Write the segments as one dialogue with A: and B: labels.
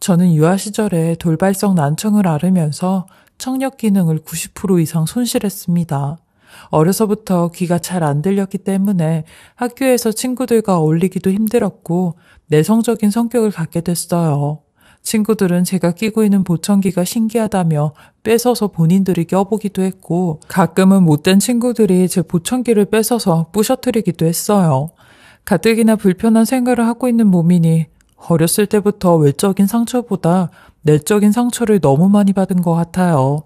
A: 저는 유아 시절에 돌발성 난청을 앓으면서 청력 기능을 90% 이상 손실했습니다. 어려서부터 귀가 잘 안 들렸기 때문에 학교에서 친구들과 어울리기도 힘들었고 내성적인 성격을 갖게 됐어요. 친구들은 제가 끼고 있는 보청기가 신기하다며 뺏어서 본인들이 껴보기도 했고 가끔은 못된 친구들이 제 보청기를 뺏어서 부셔뜨리기도 했어요. 가뜩이나 불편한 생활을 하고 있는 몸이니 어렸을 때부터 외적인 상처보다 내적인 상처를 너무 많이 받은 것 같아요.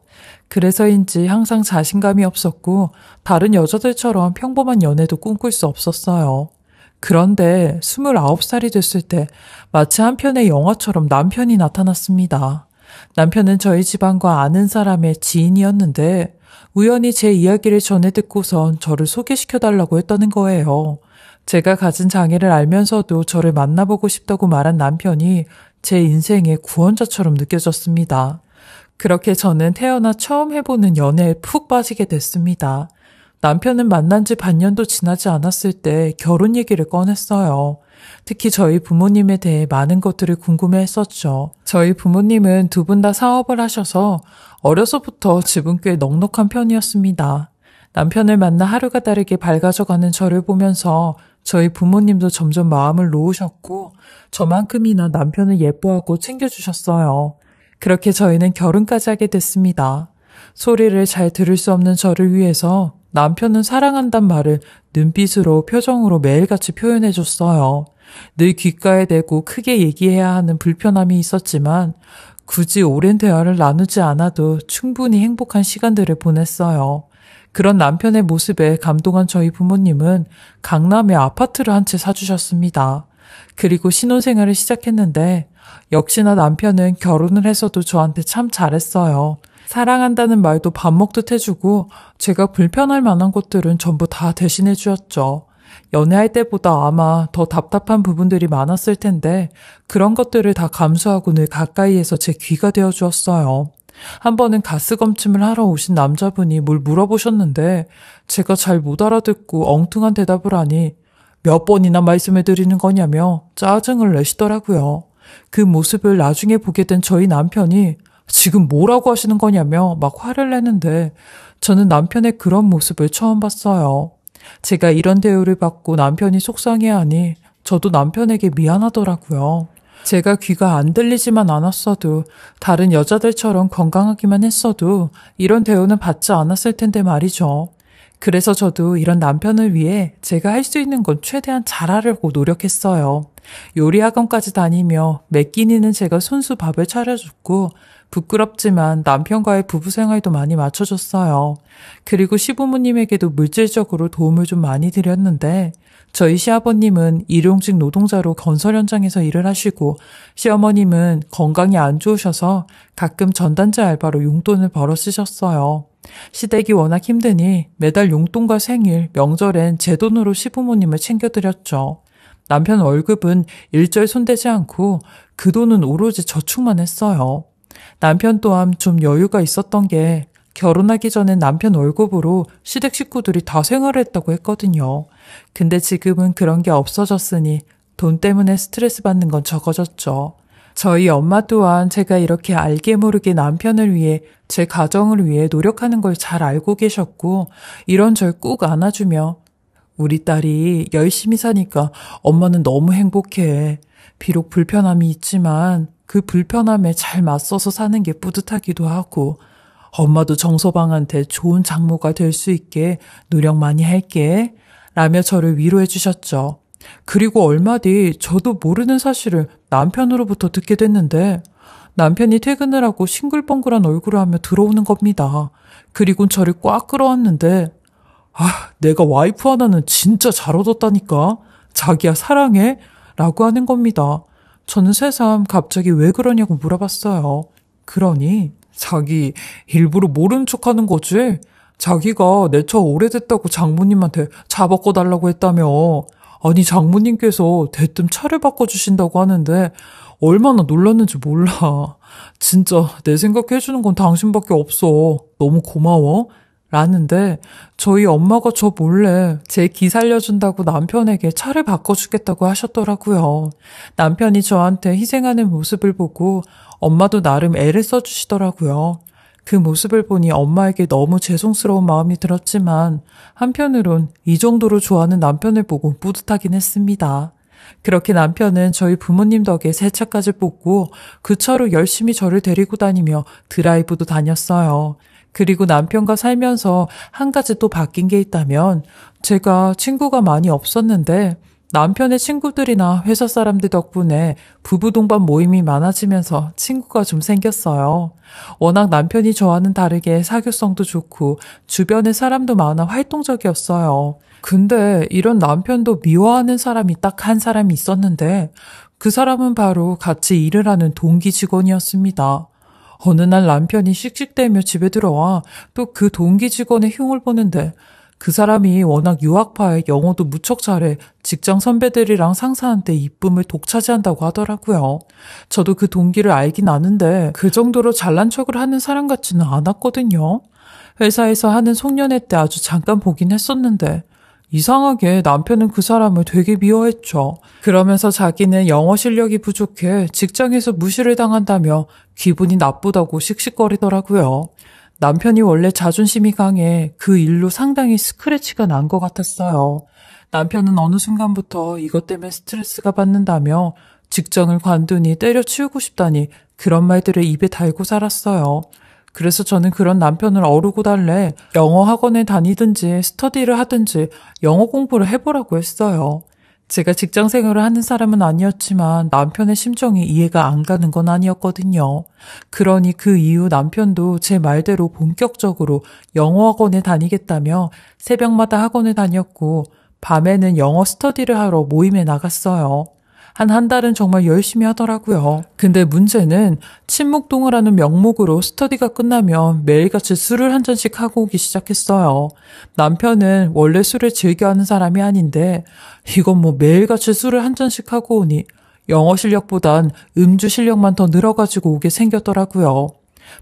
A: 그래서인지 항상 자신감이 없었고 다른 여자들처럼 평범한 연애도 꿈꿀 수 없었어요. 그런데 29살이 됐을 때 마치 한 편의 영화처럼 남편이 나타났습니다. 남편은 저희 집안과 아는 사람의 지인이었는데 우연히 제 이야기를 전해 듣고선 저를 소개시켜달라고 했다는 거예요. 제가 가진 장애를 알면서도 저를 만나보고 싶다고 말한 남편이 제 인생의 구원자처럼 느껴졌습니다. 그렇게 저는 태어나 처음 해보는 연애에 푹 빠지게 됐습니다. 남편은 만난 지 반년도 지나지 않았을 때 결혼 얘기를 꺼냈어요. 특히 저희 부모님에 대해 많은 것들을 궁금해 했었죠. 저희 부모님은 두 분 다 사업을 하셔서 어려서부터 집은 꽤 넉넉한 편이었습니다. 남편을 만나 하루가 다르게 밝아져가는 저를 보면서 저희 부모님도 점점 마음을 놓으셨고 저만큼이나 남편을 예뻐하고 챙겨주셨어요. 그렇게 저희는 결혼까지 하게 됐습니다. 소리를 잘 들을 수 없는 저를 위해서 남편은 사랑한단 말을 눈빛으로 표정으로 매일같이 표현해줬어요. 늘 귓가에 대고 크게 얘기해야 하는 불편함이 있었지만 굳이 오랜 대화를 나누지 않아도 충분히 행복한 시간들을 보냈어요. 그런 남편의 모습에 감동한 저희 부모님은 강남에 아파트를 한 채 사주셨습니다. 그리고 신혼생활을 시작했는데 역시나 남편은 결혼을 해서도 저한테 참 잘했어요. 사랑한다는 말도 밥 먹듯 해주고 제가 불편할 만한 것들은 전부 다 대신해 주었죠. 연애할 때보다 아마 더 답답한 부분들이 많았을 텐데 그런 것들을 다 감수하고 늘 가까이에서 제 귀가 되어 주었어요. 한 번은 가스 검침을 하러 오신 남자분이 뭘 물어보셨는데 제가 잘 못 알아듣고 엉뚱한 대답을 하니 몇 번이나 말씀해 드리는 거냐며 짜증을 내시더라고요. 그 모습을 나중에 보게 된 저희 남편이 지금 뭐라고 하시는 거냐며 막 화를 내는데 저는 남편의 그런 모습을 처음 봤어요. 제가 이런 대우를 받고 남편이 속상해하니 저도 남편에게 미안하더라고요. 제가 귀가 안 들리지만 않았어도 다른 여자들처럼 건강하기만 했어도 이런 대우는 받지 않았을 텐데 말이죠. 그래서 저도 이런 남편을 위해 제가 할 수 있는 건 최대한 잘하려고 노력했어요. 요리 학원까지 다니며 매끼니는 제가 손수 밥을 차려줬고 부끄럽지만 남편과의 부부 생활도 많이 맞춰줬어요. 그리고 시부모님에게도 물질적으로 도움을 좀 많이 드렸는데 저희 시아버님은 일용직 노동자로 건설 현장에서 일을 하시고 시어머님은 건강이 안 좋으셔서 가끔 전단지 알바로 용돈을 벌어 쓰셨어요. 시댁이 워낙 힘드니 매달 용돈과 생일, 명절엔 제 돈으로 시부모님을 챙겨드렸죠. 남편 월급은 일절 손대지 않고 그 돈은 오로지 저축만 했어요. 남편 또한 좀 여유가 있었던 게 결혼하기 전엔 남편 월급으로 시댁 식구들이 다 생활했다고 을 했거든요. 근데 지금은 그런 게 없어졌으니 돈 때문에 스트레스 받는 건 적어졌죠. 저희 엄마 또한 제가 이렇게 알게 모르게 남편을 위해 제 가정을 위해 노력하는 걸 잘 알고 계셨고 이런 절꾹 안아주며 우리 딸이 열심히 사니까 엄마는 너무 행복해. 비록 불편함이 있지만 그 불편함에 잘 맞서서 사는 게 뿌듯하기도 하고 엄마도 정서방한테 좋은 장모가 될 수 있게 노력 많이 할게. 라며 저를 위로해 주셨죠. 그리고 얼마 뒤 저도 모르는 사실을 남편으로부터 듣게 됐는데 남편이 퇴근을 하고 싱글벙글한 얼굴을 하며 들어오는 겁니다. 그리고 저를 꽉 끌어왔는데 아, 내가 와이프 하나는 진짜 잘 얻었다니까. 자기야 사랑해. 라고 하는 겁니다. 저는 새삼 갑자기 왜 그러냐고 물어봤어요. 그러니 자기 일부러 모른 척하는 거지. 자기가 내 차 오래됐다고 장모님한테 차 바꿔달라고 했다며. 아니 장모님께서 대뜸 차를 바꿔주신다고 하는데 얼마나 놀랐는지 몰라. 진짜 내 생각해주는 건 당신밖에 없어. 너무 고마워. 라는데 저희 엄마가 저 몰래 제 기 살려준다고 남편에게 차를 바꿔주겠다고 하셨더라고요. 남편이 저한테 희생하는 모습을 보고 엄마도 나름 애를 써주시더라고요. 그 모습을 보니 엄마에게 너무 죄송스러운 마음이 들었지만 한편으론 이 정도로 좋아하는 남편을 보고 뿌듯하긴 했습니다. 그렇게 남편은 저희 부모님 덕에 새 차까지 뽑고 그 차로 열심히 저를 데리고 다니며 드라이브도 다녔어요. 그리고 남편과 살면서 한 가지 또 바뀐 게 있다면 제가 친구가 많이 없었는데 남편의 친구들이나 회사 사람들 덕분에 부부 동반 모임이 많아지면서 친구가 좀 생겼어요. 워낙 남편이 저와는 다르게 사교성도 좋고 주변에 사람도 많아 활동적이었어요. 근데 이런 남편도 미워하는 사람이 딱 한 사람이 있었는데 그 사람은 바로 같이 일을 하는 동기 직원이었습니다. 어느 날 남편이 씩씩대며 집에 들어와 또 그 동기 직원의 흉을 보는데 그 사람이 워낙 유학파에 영어도 무척 잘해 직장 선배들이랑 상사한테 이쁨을 독차지한다고 하더라고요. 저도 그 동기를 알긴 아는데 그 정도로 잘난 척을 하는 사람 같지는 않았거든요. 회사에서 하는 송년회 때 아주 잠깐 보긴 했었는데 이상하게 남편은 그 사람을 되게 미워했죠. 그러면서 자기는 영어 실력이 부족해 직장에서 무시를 당한다며 기분이 나쁘다고 씩씩거리더라고요. 남편이 원래 자존심이 강해 그 일로 상당히 스크래치가 난 것 같았어요. 남편은 어느 순간부터 이것 때문에 스트레스가 받는다며 직장을 관두니 때려치우고 싶다니 그런 말들을 입에 달고 살았어요. 그래서 저는 그런 남편을 어르고 달래 영어 학원에 다니든지 스터디를 하든지 영어 공부를 해보라고 했어요. 제가 직장 생활을 하는 사람은 아니었지만 남편의 심정이 이해가 안 가는 건 아니었거든요. 그러니 그 이후 남편도 제 말대로 본격적으로 영어 학원에 다니겠다며 새벽마다 학원에 다녔고 밤에는 영어 스터디를 하러 모임에 나갔어요. 한한 달은 정말 열심히 하더라고요. 근데 문제는 친목동을 라는 명목으로 스터디가 끝나면 매일같이 술을 한 잔씩 하고 오기 시작했어요. 남편은 원래 술을 즐겨하는 사람이 아닌데 이건 뭐 매일같이 술을 한 잔씩 하고 오니 영어 실력보단 음주 실력만 더 늘어가지고 오게 생겼더라고요.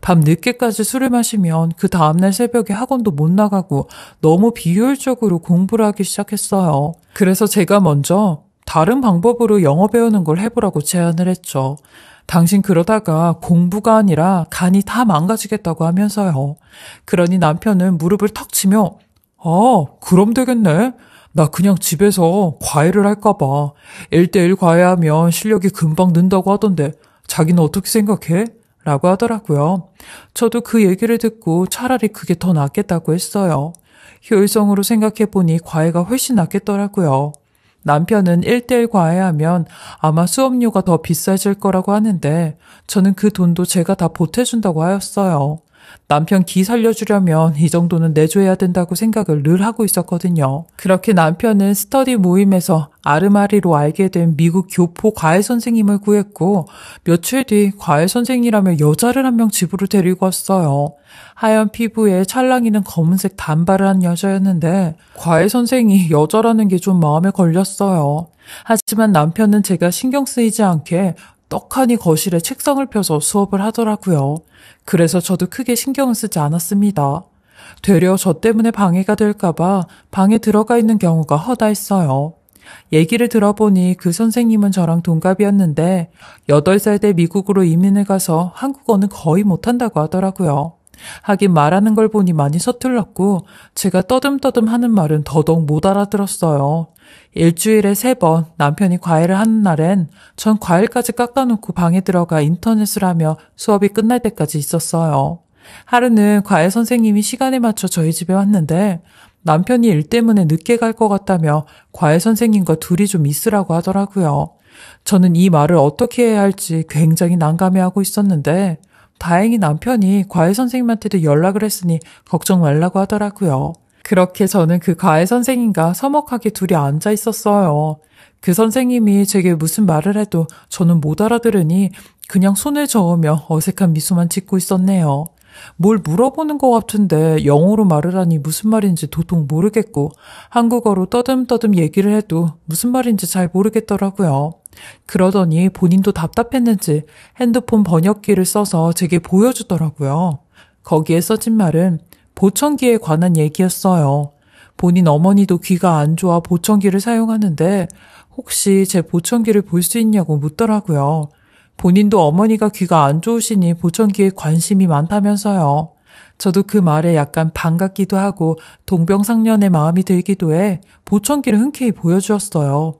A: 밤 늦게까지 술을 마시면 그 다음날 새벽에 학원도 못 나가고 너무 비효율적으로 공부를 하기 시작했어요. 그래서 제가 먼저 다른 방법으로 영어 배우는 걸 해보라고 제안을 했죠. 당신 그러다가 공부가 아니라 간이 다 망가지겠다고 하면서요. 그러니 남편은 무릎을 턱 치며, 아, 그럼 되겠네. 나 그냥 집에서 과외를 할까봐. 1대1 과외하면 실력이 금방 는다고 하던데, 자기는 어떻게 생각해? 라고 하더라고요. 저도 그 얘기를 듣고 차라리 그게 더 낫겠다고 했어요. 효율성으로 생각해보니 과외가 훨씬 낫겠더라고요. 남편은 1대1 과외하면 아마 수업료가 더 비싸질 거라고 하는데 저는 그 돈도 제가 다 보태준다고 하였어요. 남편 기 살려주려면 이 정도는 내줘야 된다고 생각을 늘 하고 있었거든요. 그렇게 남편은 스터디 모임에서 아르마리로 알게 된 미국 교포 과외 선생님을 구했고 며칠 뒤 과외 선생이라며 님 여자를 한 명 집으로 데리고 왔어요. 하얀 피부에 찰랑이는 검은색 단발을 한 여자였는데 과외 선생이 여자라는 게 좀 마음에 걸렸어요. 하지만 남편은 제가 신경 쓰이지 않게 떡하니 거실에 책상을 펴서 수업을 하더라고요. 그래서 저도 크게 신경을 쓰지 않았습니다. 되려 저 때문에 방해가 될까봐 방에 들어가 있는 경우가 허다했어요. 얘기를 들어보니 그 선생님은 저랑 동갑이었는데 8살 때 미국으로 이민을 가서 한국어는 거의 못한다고 하더라고요. 하긴 말하는 걸 보니 많이 서툴렀고 제가 떠듬떠듬 하는 말은 더더욱 못 알아들었어요. 일주일에 세 번 남편이 과외를 하는 날엔 전 과일까지 깎아놓고 방에 들어가 인터넷을 하며 수업이 끝날 때까지 있었어요. 하루는 과외 선생님이 시간에 맞춰 저희 집에 왔는데 남편이 일 때문에 늦게 갈 것 같다며 과외 선생님과 둘이 좀 있으라고 하더라고요. 저는 이 말을 어떻게 해야 할지 굉장히 난감해하고 있었는데 다행히 남편이 과외 선생님한테도 연락을 했으니 걱정 말라고 하더라고요. 그렇게 저는 그 과외 선생님과 서먹하게 둘이 앉아 있었어요. 그 선생님이 제게 무슨 말을 해도 저는 못 알아들으니 그냥 손을 저으며 어색한 미소만 짓고 있었네요. 뭘 물어보는 것 같은데 영어로 말을 하니 무슨 말인지 도통 모르겠고 한국어로 떠듬떠듬 얘기를 해도 무슨 말인지 잘 모르겠더라고요. 그러더니 본인도 답답했는지 핸드폰 번역기를 써서 제게 보여주더라고요. 거기에 써진 말은 보청기에 관한 얘기였어요. 본인 어머니도 귀가 안 좋아 보청기를 사용하는데 혹시 제 보청기를 볼 수 있냐고 묻더라고요. 본인도 어머니가 귀가 안 좋으시니 보청기에 관심이 많다면서요. 저도 그 말에 약간 반갑기도 하고 동병상련의 마음이 들기도 해 보청기를 흔쾌히 보여주었어요.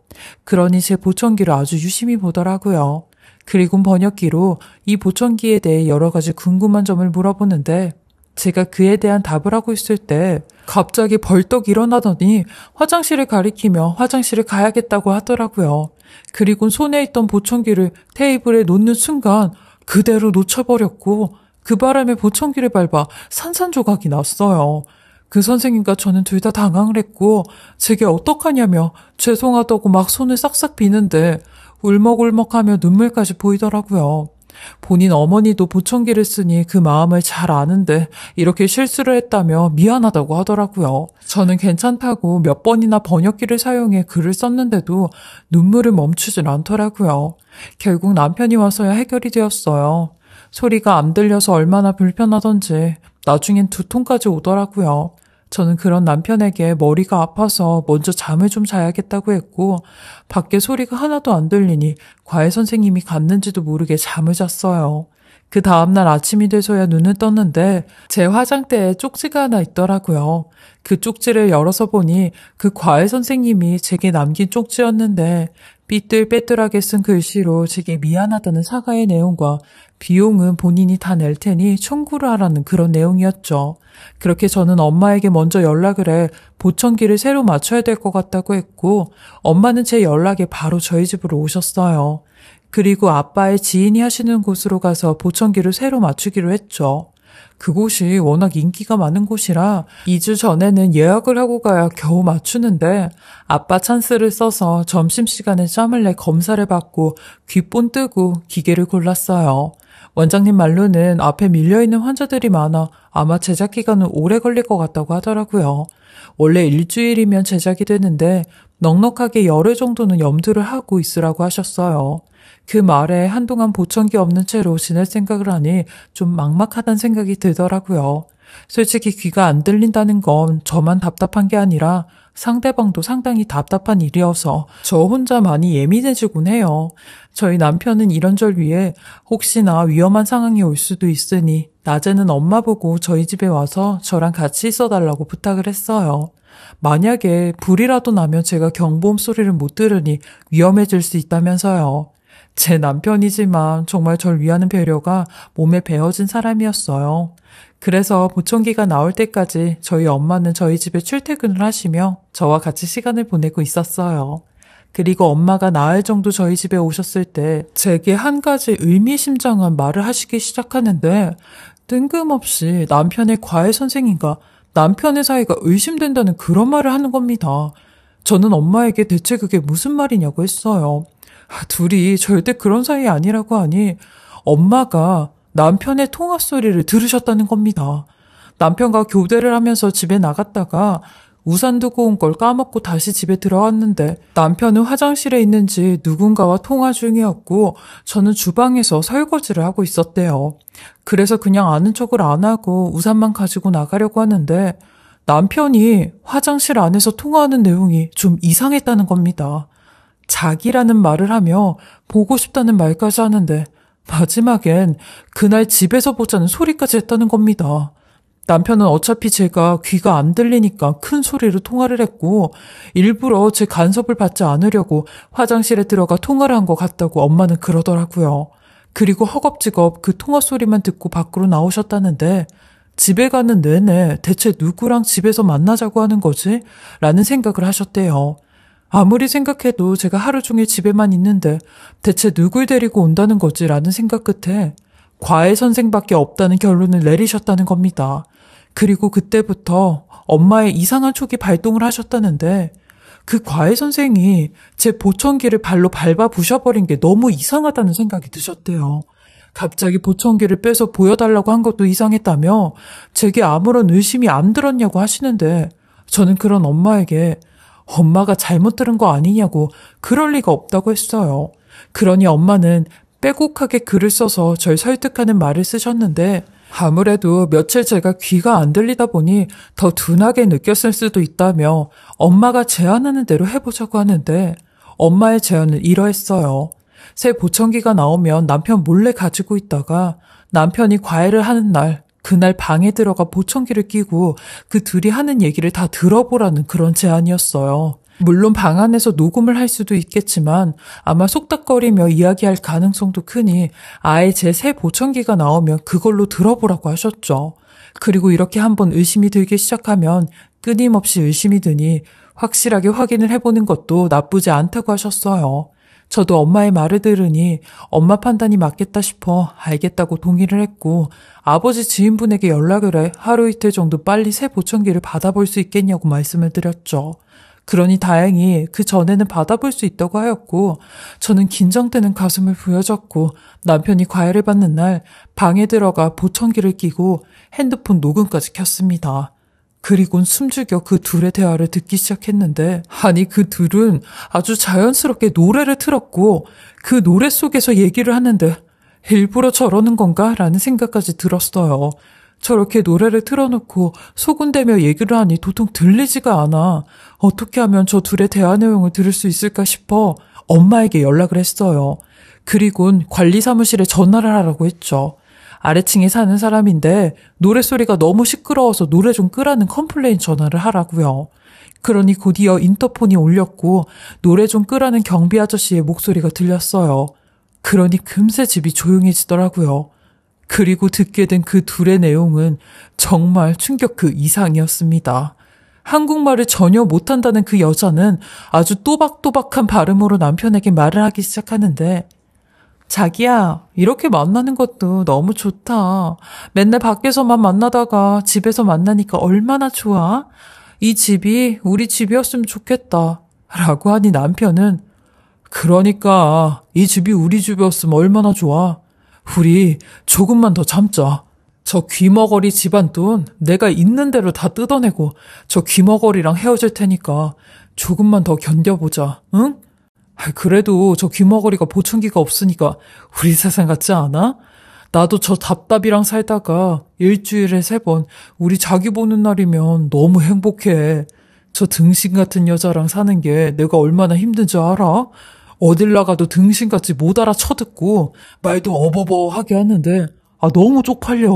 A: 그러니 제 보청기를 아주 유심히 보더라고요. 그리고 번역기로 이 보청기에 대해 여러 가지 궁금한 점을 물어보는데 제가 그에 대한 답을 하고 있을 때 갑자기 벌떡 일어나더니 화장실을 가리키며 화장실을 가야겠다고 하더라고요. 그리고 손에 있던 보청기를 테이블에 놓는 순간 그대로 놓쳐버렸고 그 바람에 보청기를 밟아 산산조각이 났어요. 그 선생님과 저는 둘 다 당황을 했고 제게 어떡하냐며 죄송하다고 막 손을 싹싹 비는데 울먹울먹하며 눈물까지 보이더라고요. 본인 어머니도 보청기를 쓰니 그 마음을 잘 아는데 이렇게 실수를 했다며 미안하다고 하더라고요. 저는 괜찮다고 몇 번이나 번역기를 사용해 글을 썼는데도 눈물을 멈추질 않더라고요. 결국 남편이 와서야 해결이 되었어요. 소리가 안 들려서 얼마나 불편하던지 나중엔 두통까지 오더라고요. 저는 그런 남편에게 머리가 아파서 먼저 잠을 좀 자야겠다고 했고, 밖에 소리가 하나도 안 들리니 과외 선생님이 갔는지도 모르게 잠을 잤어요. 그 다음날 아침이 돼서야 눈을 떴는데 제 화장대에 쪽지가 하나 있더라고요. 그 쪽지를 열어서 보니 그 과외 선생님이 제게 남긴 쪽지였는데 삐뚤빼뚤하게 쓴 글씨로 제게 미안하다는 사과의 내용과 비용은 본인이 다 낼 테니 청구를 하라는 그런 내용이었죠. 그렇게 저는 엄마에게 먼저 연락을 해 보청기를 새로 맞춰야 될 것 같다고 했고 엄마는 제 연락에 바로 저희 집으로 오셨어요. 그리고 아빠의 지인이 하시는 곳으로 가서 보청기를 새로 맞추기로 했죠. 그곳이 워낙 인기가 많은 곳이라 2주 전에는 예약을 하고 가야 겨우 맞추는데 아빠 찬스를 써서 점심시간에 짬을 내 검사를 받고 귓본 뜨고 기계를 골랐어요. 원장님 말로는 앞에 밀려있는 환자들이 많아 아마 제작 기간은 오래 걸릴 것 같다고 하더라고요. 원래 일주일이면 제작이 되는데 넉넉하게 열흘 정도는 염두를 하고 있으라고 하셨어요. 그 말에 한동안 보청기 없는 채로 지낼 생각을 하니 좀 막막하단 생각이 들더라고요. 솔직히 귀가 안 들린다는 건 저만 답답한 게 아니라 상대방도 상당히 답답한 일이어서 저 혼자 많이 예민해지곤 해요. 저희 남편은 이런 절 위해 혹시나 위험한 상황이 올 수도 있으니 낮에는 엄마 보고 저희 집에 와서 저랑 같이 있어달라고 부탁을 했어요. 만약에 불이라도 나면 제가 경보음 소리를 못 들으니 위험해질 수 있다면서요. 제 남편이지만 정말 절 위하는 배려가 몸에 배어진 사람이었어요. 그래서 보청기가 나올 때까지 저희 엄마는 저희 집에 출퇴근을 하시며 저와 같이 시간을 보내고 있었어요. 그리고 엄마가 나흘 정도 저희 집에 오셨을 때 제게 한 가지 의미심장한 말을 하시기 시작하는데 뜬금없이 남편의 과외 선생님과 남편의 사이가 의심된다는 그런 말을 하는 겁니다. 저는 엄마에게 대체 그게 무슨 말이냐고 했어요. 아, 둘이 절대 그런 사이 아니라고 하니 엄마가 남편의 통화 소리를 들으셨다는 겁니다. 남편과 교대를 하면서 집에 나갔다가 우산 두고 온 걸 까먹고 다시 집에 들어왔는데 남편은 화장실에 있는지 누군가와 통화 중이었고 저는 주방에서 설거지를 하고 있었대요. 그래서 그냥 아는 척을 안 하고 우산만 가지고 나가려고 하는데 남편이 화장실 안에서 통화하는 내용이 좀 이상했다는 겁니다. 자기라는 말을 하며 보고 싶다는 말까지 하는데 마지막엔 그날 집에서 보자는 소리까지 했다는 겁니다. 남편은 어차피 제가 귀가 안 들리니까 큰 소리로 통화를 했고 일부러 제 간섭을 받지 않으려고 화장실에 들어가 통화를 한 것 같다고 엄마는 그러더라고요. 그리고 허겁지겁 그 통화 소리만 듣고 밖으로 나오셨다는데 집에 가는 내내 대체 누구랑 집에서 만나자고 하는 거지? 라는 생각을 하셨대요. 아무리 생각해도 제가 하루 종일 집에만 있는데 대체 누굴 데리고 온다는 거지라는 생각 끝에 과외 선생밖에 없다는 결론을 내리셨다는 겁니다. 그리고 그때부터 엄마의 이상한 촉이 발동을 하셨다는데 그 과외 선생이 제 보청기를 발로 밟아 부셔버린 게 너무 이상하다는 생각이 드셨대요. 갑자기 보청기를 빼서 보여달라고 한 것도 이상했다며 제게 아무런 의심이 안 들었냐고 하시는데 저는 그런 엄마에게 엄마가 잘못 들은 거 아니냐고 그럴 리가 없다고 했어요. 그러니 엄마는 빼곡하게 글을 써서 절 설득하는 말을 쓰셨는데 아무래도 며칠 제가 귀가 안 들리다 보니 더 둔하게 느꼈을 수도 있다며 엄마가 제안하는 대로 해보자고 하는데 엄마의 제안은 이러했어요. 새 보청기가 나오면 남편 몰래 가지고 있다가 남편이 과외를 하는 날 그날 방에 들어가 보청기를 끼고 그 둘이 하는 얘기를 다 들어보라는 그런 제안이었어요. 물론 방 안에서 녹음을 할 수도 있겠지만 아마 속닥거리며 이야기할 가능성도 크니 아예 제 새 보청기가 나오면 그걸로 들어보라고 하셨죠. 그리고 이렇게 한번 의심이 들기 시작하면 끊임없이 의심이 드니 확실하게 확인을 해보는 것도 나쁘지 않다고 하셨어요. 저도 엄마의 말을 들으니 엄마 판단이 맞겠다 싶어 알겠다고 동의를 했고 아버지 지인분에게 연락을 해 하루 이틀 정도 빨리 새 보청기를 받아볼 수 있겠냐고 말씀을 드렸죠. 그러니 다행히 그 전에는 받아볼 수 있다고 하였고 저는 긴장되는 가슴을 부여잡고 남편이 과외를 받는 날 방에 들어가 보청기를 끼고 핸드폰 녹음까지 켰습니다. 그리곤 숨죽여 그 둘의 대화를 듣기 시작했는데, 아니 그 둘은 아주 자연스럽게 노래를 틀었고, 그 노래 속에서 얘기를 하는데, 일부러 저러는 건가? 라는 생각까지 들었어요. 저렇게 노래를 틀어놓고 소곤대며 얘기를 하니 도통 들리지가 않아. 어떻게 하면 저 둘의 대화 내용을 들을 수 있을까 싶어 엄마에게 연락을 했어요. 그리곤 관리사무실에 전화를 하라고 했죠. 아래층에 사는 사람인데 노래소리가 너무 시끄러워서 노래 좀 끄라는 컴플레인 전화를 하라고요. 그러니 곧이어 인터폰이 울렸고 노래 좀 끄라는 경비 아저씨의 목소리가 들렸어요. 그러니 금세 집이 조용해지더라고요. 그리고 듣게 된 그 둘의 내용은 정말 충격 그 이상이었습니다. 한국말을 전혀 못한다는 그 여자는 아주 또박또박한 발음으로 남편에게 말을 하기 시작하는데 자기야, 이렇게 만나는 것도 너무 좋다. 맨날 밖에서만 만나다가 집에서 만나니까 얼마나 좋아? 이 집이 우리 집이었으면 좋겠다. 라고 하니 남편은, 그러니까, 이 집이 우리 집이었으면 얼마나 좋아. 우리 조금만 더 참자. 저 귀머거리 집안 돈 내가 있는 대로 다 뜯어내고 저 귀머거리랑 헤어질 테니까 조금만 더 견뎌보자, 응? 아, 그래도 저 귀머거리가 보청기가 없으니까 우리 세상 같지 않아? 나도 저 답답이랑 살다가 일주일에 세 번 우리 자기 보는 날이면 너무 행복해. 저 등신 같은 여자랑 사는 게 내가 얼마나 힘든 지 알아? 어딜 나가도 등신같이 못 알아쳐듣고 말도 어버버하게 하는데 아 너무 쪽팔려.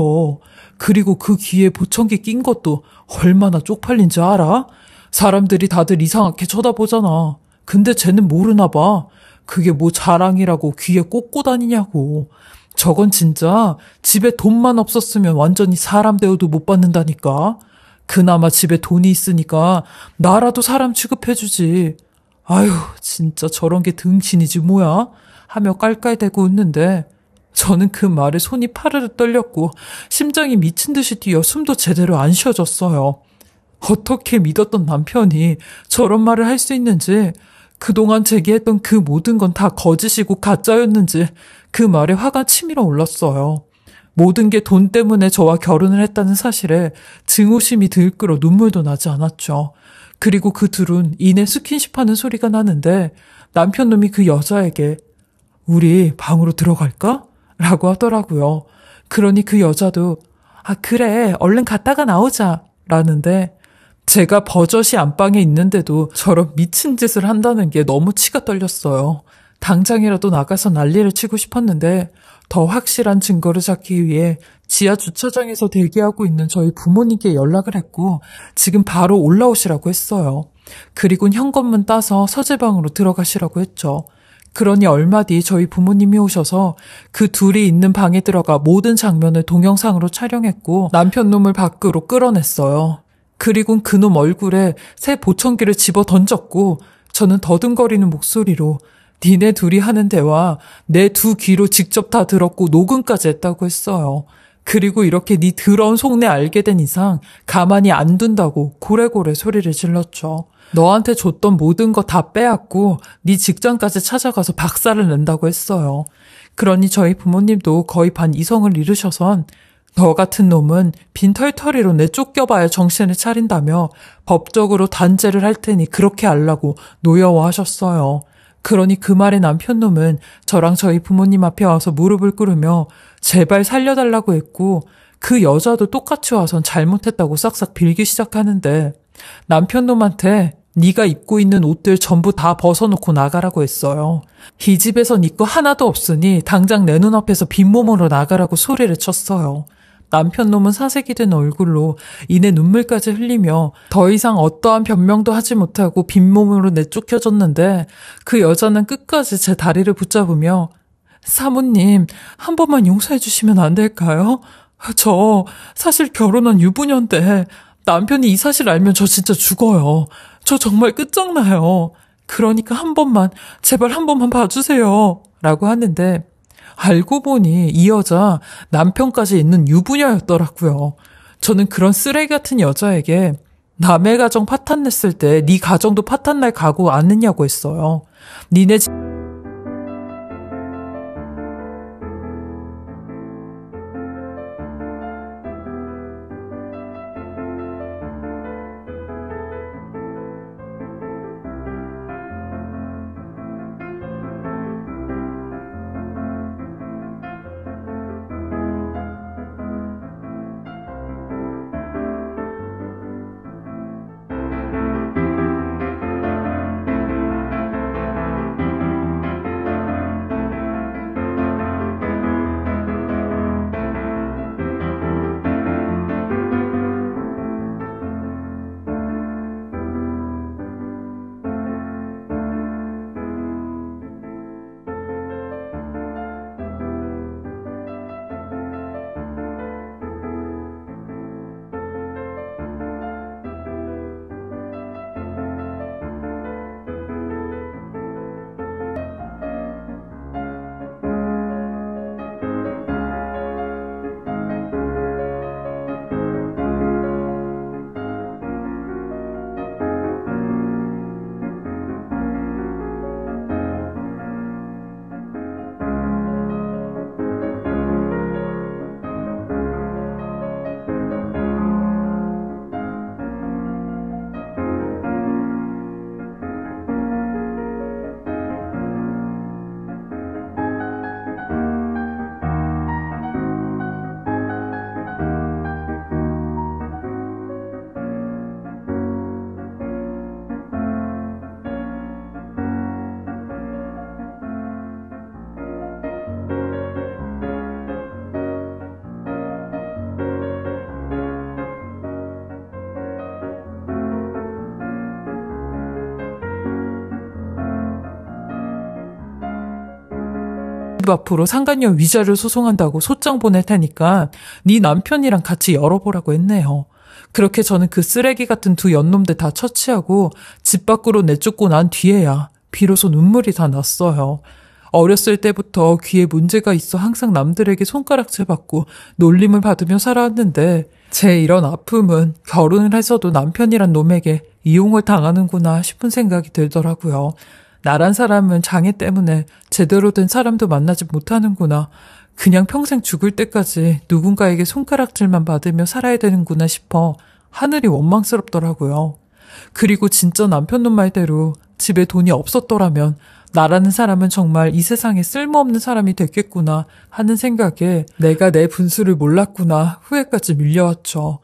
A: 그리고 그 귀에 보청기 낀 것도 얼마나 쪽팔린 줄 알아? 사람들이 다들 이상하게 쳐다보잖아. 근데 쟤는 모르나 봐. 그게 뭐 자랑이라고 귀에 꽂고 다니냐고. 저건 진짜 집에 돈만 없었으면 완전히 사람 대우도 못 받는다니까. 그나마 집에 돈이 있으니까 나라도 사람 취급해주지. 아휴, 진짜 저런 게 등신이지 뭐야? 하며 깔깔대고 웃는데 저는 그 말에 손이 파르르 떨렸고 심장이 미친 듯이 뛰어 숨도 제대로 안 쉬어졌어요. 어떻게 믿었던 남편이 저런 말을 할 수 있는지 그동안 제기했던 그 모든 건 다 거짓이고 가짜였는지 그 말에 화가 치밀어 올랐어요. 모든 게 돈 때문에 저와 결혼을 했다는 사실에 증오심이 들끓어 눈물도 나지 않았죠. 그리고 그 둘은 이내 스킨십 하는 소리가 나는데 남편놈이 그 여자에게 우리 방으로 들어갈까? 라고 하더라고요. 그러니 그 여자도 아, 그래. 얼른 갔다가 나오자. 라는데 제가 버젓이 안방에 있는데도 저런 미친 짓을 한다는 게 너무 치가 떨렸어요. 당장이라도 나가서 난리를 치고 싶었는데 더 확실한 증거를 찾기 위해 지하 주차장에서 대기하고 있는 저희 부모님께 연락을 했고 지금 바로 올라오시라고 했어요. 그리고 현관문 따서 서재방으로 들어가시라고 했죠. 그러니 얼마 뒤 저희 부모님이 오셔서 그 둘이 있는 방에 들어가 모든 장면을 동영상으로 촬영했고 남편놈을 밖으로 끌어냈어요. 그리곤 그놈 얼굴에 새 보청기를 집어 던졌고 저는 더듬거리는 목소리로 니네 둘이 하는 대화 내 두 귀로 직접 다 들었고 녹음까지 했다고 했어요. 그리고 이렇게 니 더러운 속내 알게 된 이상 가만히 안 둔다고 고래고래 소리를 질렀죠. 너한테 줬던 모든 거 다 빼앗고 네 직장까지 찾아가서 박살을 낸다고 했어요. 그러니 저희 부모님도 거의 반 이성을 잃으셔선 저 같은 놈은 빈털터리로 내쫓겨봐야 정신을 차린다며 법적으로 단죄를 할 테니 그렇게 알라고 노여워하셨어요. 그러니 그 말에 남편놈은 저랑 저희 부모님 앞에 와서 무릎을 꿇으며 제발 살려달라고 했고 그 여자도 똑같이 와선 잘못했다고 싹싹 빌기 시작하는데 남편놈한테 네가 입고 있는 옷들 전부 다 벗어놓고 나가라고 했어요. 이 집에선 입고 하나도 없으니 당장 내 눈앞에서 빈몸으로 나가라고 소리를 쳤어요. 남편 놈은 사색이 된 얼굴로 이내 눈물까지 흘리며 더 이상 어떠한 변명도 하지 못하고 빈몸으로 내쫓겨졌는데 그 여자는 끝까지 제 다리를 붙잡으며 사모님, 한 번만 용서해 주시면 안 될까요? 저 사실 결혼한 유부녀인데 남편이 이 사실 알면 저 진짜 죽어요. 저 정말 끝장나요. 그러니까 한 번만, 제발 한 번만 봐주세요. 라고 하는데 알고 보니 이 여자 남편까지 있는 유부녀였더라고요. 저는 그런 쓰레기 같은 여자에게 남의 가정 파탄 냈을 때 네 가정도 파탄 날 각오 안 했냐고 했어요. 니네 집... 집 앞으로 상간녀 위자를 소송한다고 소장 보낼 테니까 네 남편이랑 같이 열어보라고 했네요. 그렇게 저는 그 쓰레기 같은 두 연놈들 다 처치하고 집 밖으로 내쫓고 난 뒤에야 비로소 눈물이 다 났어요. 어렸을 때부터 귀에 문제가 있어 항상 남들에게 손가락질 받고 놀림을 받으며 살아왔는데 제 이런 아픔은 결혼을 해서도 남편이란 놈에게 이용을 당하는구나 싶은 생각이 들더라고요. 나란 사람은 장애 때문에 제대로 된 사람도 만나지 못하는구나. 그냥 평생 죽을 때까지 누군가에게 손가락질만 받으며 살아야 되는구나 싶어 하늘이 원망스럽더라고요. 그리고 진짜 남편놈 말대로 집에 돈이 없었더라면 나라는 사람은 정말 이 세상에 쓸모없는 사람이 됐겠구나 하는 생각에 내가 내 분수를 몰랐구나 후회까지 밀려왔죠.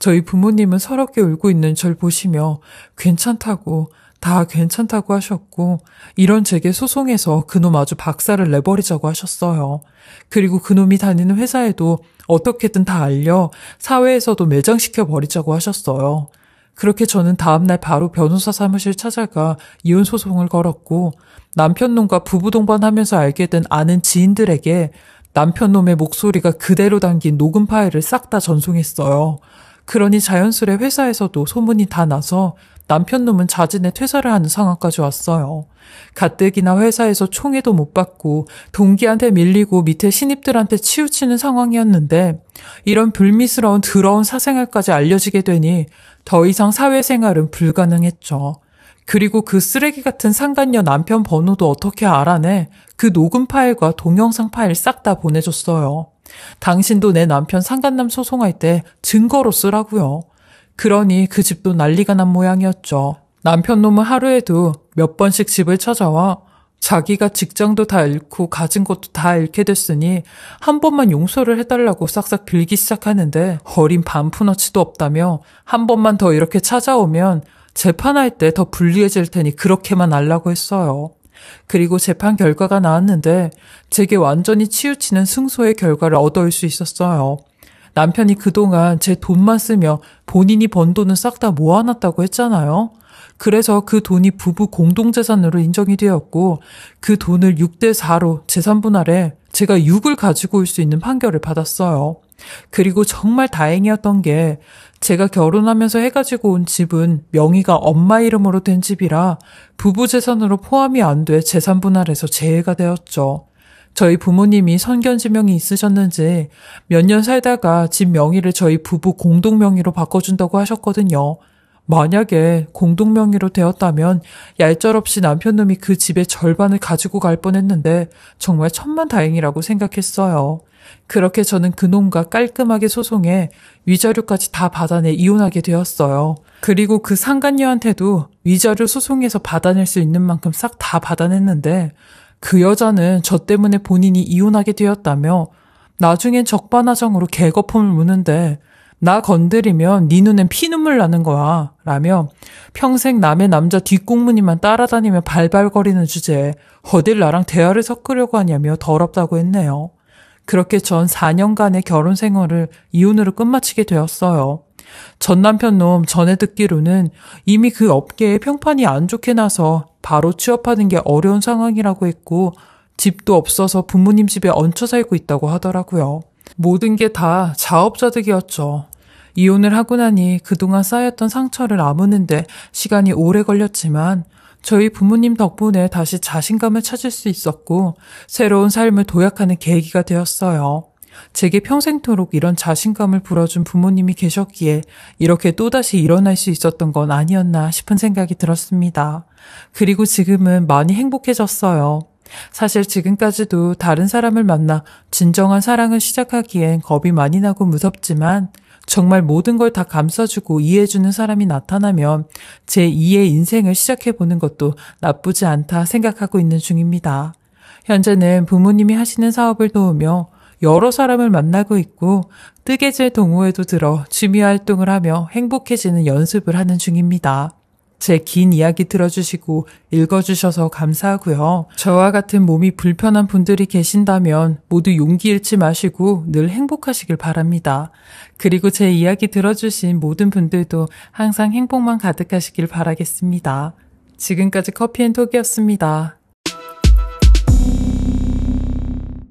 A: 저희 부모님은 서럽게 울고 있는 절 보시며 괜찮다고 다 괜찮다고 하셨고 이런 제게 소송해서 그놈 아주 박살을 내버리자고 하셨어요. 그리고 그놈이 다니는 회사에도 어떻게든 다 알려 사회에서도 매장시켜 버리자고 하셨어요. 그렇게 저는 다음날 바로 변호사 사무실 찾아가 이혼 소송을 걸었고 남편놈과 부부 동반하면서 알게 된 아는 지인들에게 남편놈의 목소리가 그대로 담긴 녹음 파일을 싹 다 전송했어요. 그러니 자연스레 회사에서도 소문이 다 나서 남편 놈은 자진해 퇴사를 하는 상황까지 왔어요. 가뜩이나 회사에서 총애도 못 받고 동기한테 밀리고 밑에 신입들한테 치우치는 상황이었는데 이런 불미스러운 더러운 사생활까지 알려지게 되니 더 이상 사회생활은 불가능했죠. 그리고 그 쓰레기 같은 상간녀 남편 번호도 어떻게 알아내 그 녹음 파일과 동영상 파일 싹 다 보내줬어요. 당신도 내 남편 상간남 소송할 때 증거로 쓰라고요. 그러니 그 집도 난리가 난 모양이었죠. 남편 놈은 하루에도 몇 번씩 집을 찾아와 자기가 직장도 다 잃고 가진 것도 다 잃게 됐으니 한 번만 용서를 해달라고 싹싹 빌기 시작하는데 어린 반푼어치도 없다며 한 번만 더 이렇게 찾아오면 재판할 때 더 불리해질 테니 그렇게만 알라고 했어요. 그리고 재판 결과가 나왔는데 제게 완전히 치우치는 승소의 결과를 얻어올 수 있었어요. 남편이 그동안 제 돈만 쓰며 본인이 번 돈은 싹 다 모아놨다고 했잖아요. 그래서 그 돈이 부부 공동재산으로 인정이 되었고 그 돈을 6대4로 재산분할해 제가 6을 가지고 올 수 있는 판결을 받았어요. 그리고 정말 다행이었던 게 제가 결혼하면서 해가지고 온 집은 명의가 엄마 이름으로 된 집이라 부부 재산으로 포함이 안 돼재산분할에서 재해가 되었죠. 저희 부모님이 선견지명이 있으셨는지 몇 년 살다가 집 명의를 저희 부부 공동 명의로 바꿔준다고 하셨거든요. 만약에 공동 명의로 되었다면 얄짤없이 남편놈이 그 집의 절반을 가지고 갈 뻔했는데 정말 천만 다행이라고 생각했어요. 그렇게 저는 그놈과 깔끔하게 소송해 위자료까지 다 받아내 이혼하게 되었어요. 그리고 그 상간녀한테도 위자료 소송에서 받아낼 수 있는 만큼 싹 다 받아냈는데 그 여자는 저 때문에 본인이 이혼하게 되었다며 나중엔 적반하장으로 개거품을 무는데 나 건드리면 네 눈엔 피눈물 나는 거야 라며 평생 남의 남자 뒷공무니만 따라다니며 발발거리는 주제에 어딜 나랑 대화를 섞으려고 하냐며 더럽다고 했네요. 그렇게 전 4년간의 결혼 생활을 이혼으로 끝마치게 되었어요. 전 남편 놈 전에 듣기로는 이미 그 업계에 평판이 안 좋게 나서 바로 취업하는 게 어려운 상황이라고 했고 집도 없어서 부모님 집에 얹혀 살고 있다고 하더라고요. 모든 게 다 자업자득이었죠. 이혼을 하고 나니 그동안 쌓였던 상처를 아무는데 시간이 오래 걸렸지만 저희 부모님 덕분에 다시 자신감을 찾을 수 있었고 새로운 삶을 도약하는 계기가 되었어요. 제게 평생토록 이런 자신감을 불어준 부모님이 계셨기에 이렇게 또다시 일어날 수 있었던 건 아니었나 싶은 생각이 들었습니다. 그리고 지금은 많이 행복해졌어요. 사실 지금까지도 다른 사람을 만나 진정한 사랑을 시작하기엔 겁이 많이 나고 무섭지만 정말 모든 걸 다 감싸주고 이해해주는 사람이 나타나면 제 2의 인생을 시작해보는 것도 나쁘지 않다 생각하고 있는 중입니다. 현재는 부모님이 하시는 사업을 도우며 여러 사람을 만나고 있고 뜨개질 동호회도 들어 취미 활동을 하며 행복해지는 연습을 하는 중입니다. 제 긴 이야기 들어주시고 읽어주셔서 감사하고요. 저와 같은 몸이 불편한 분들이 계신다면 모두 용기 잃지 마시고 늘 행복하시길 바랍니다. 그리고 제 이야기 들어주신 모든 분들도 항상 행복만 가득하시길 바라겠습니다. 지금까지 커피앤톡이었습니다.